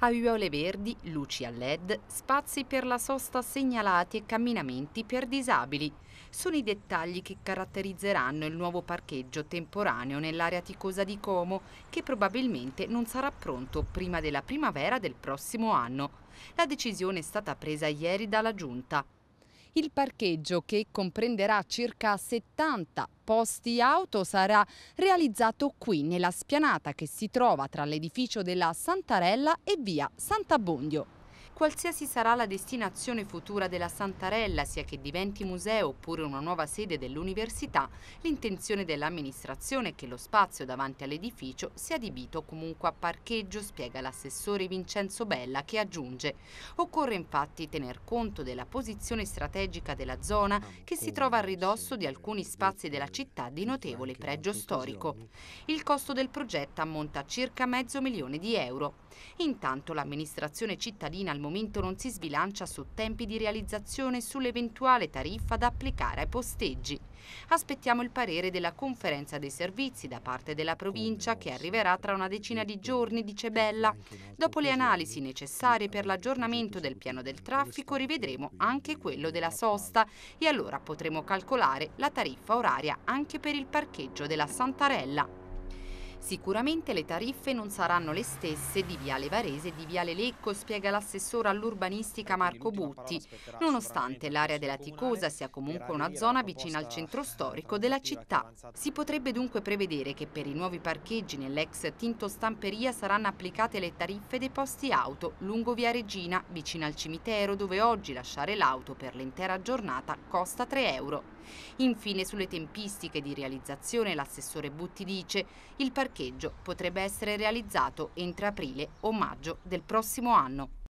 a aiuole verdi, luci a led, spazi per la sosta segnalati e camminamenti per disabili. Sono i dettagli che caratterizzeranno il nuovo parcheggio temporaneo nell'area ticosa di Como, che probabilmente non sarà pronto prima della primavera del prossimo anno. La decisione è stata presa ieri dalla Giunta. Il parcheggio, che comprenderà circa 70 posti auto, sarà realizzato qui, nella spianata che si trova tra l'edificio della Santarella e via Sant'Abbondio. Qualsiasi sarà la destinazione futura della Santarella, sia che diventi museo oppure una nuova sede dell'università, l'intenzione dell'amministrazione è che lo spazio davanti all'edificio sia adibito comunque a parcheggio, spiega l'assessore Vincenzo Bella che aggiunge. Occorre infatti tener conto della posizione strategica della zona ah, che si trova a ridosso di alcuni spazi della città di notevole pregio storico. Il costo del progetto ammonta a circa mezzo milione di euro. Intanto l'amministrazione cittadina al momento momento non si sbilancia su tempi di realizzazione e sull'eventuale tariffa da applicare ai posteggi. Aspettiamo il parere della conferenza dei servizi da parte della provincia che arriverà tra una decina di giorni, dice Bella. Dopo le analisi necessarie per l'aggiornamento del piano del traffico rivedremo anche quello della sosta e allora potremo calcolare la tariffa oraria anche per il parcheggio della Santarella. Sicuramente le tariffe non saranno le stesse di Viale Varese e di Viale Lecco, spiega l'assessore all'urbanistica Marco Butti, nonostante l'area della Ticosa sia comunque una zona vicina al centro storico della città. Si potrebbe dunque prevedere che per i nuovi parcheggi nell'ex Tinto Stamperia saranno applicate le tariffe dei posti auto lungo Via Regina, vicino al cimitero, dove oggi lasciare l'auto per l'intera giornata costa 3 euro. Infine, sulle tempistiche di realizzazione, l'assessore Butti dice il parcheggio parcheggio potrebbe essere realizzato entro aprile o maggio del prossimo anno.